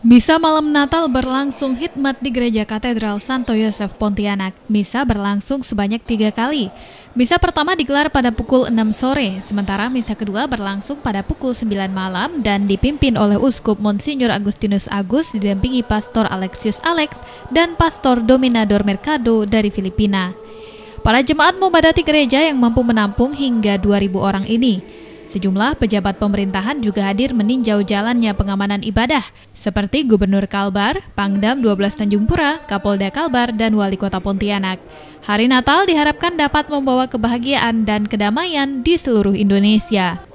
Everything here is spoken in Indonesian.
Misa malam Natal berlangsung hikmat di Gereja Katedral Santo Yosef Pontianak. Misa berlangsung sebanyak tiga kali. Misa pertama digelar pada pukul 6 sore, sementara misa kedua berlangsung pada pukul 9 malam dan dipimpin oleh Uskup Monsinyur Agustinus Agus didampingi Pastor Alexius Alex dan Pastor Dominador Mercado dari Filipina. Para jemaat memadati gereja yang mampu menampung hingga 2.000 orang ini. Sejumlah pejabat pemerintahan juga hadir meninjau jalannya pengamanan ibadah, seperti Gubernur Kalbar, Pangdam 12 Tanjung Pura, Kapolda Kalbar, dan Wali Kota Pontianak. Hari Natal diharapkan dapat membawa kebahagiaan dan kedamaian di seluruh Indonesia.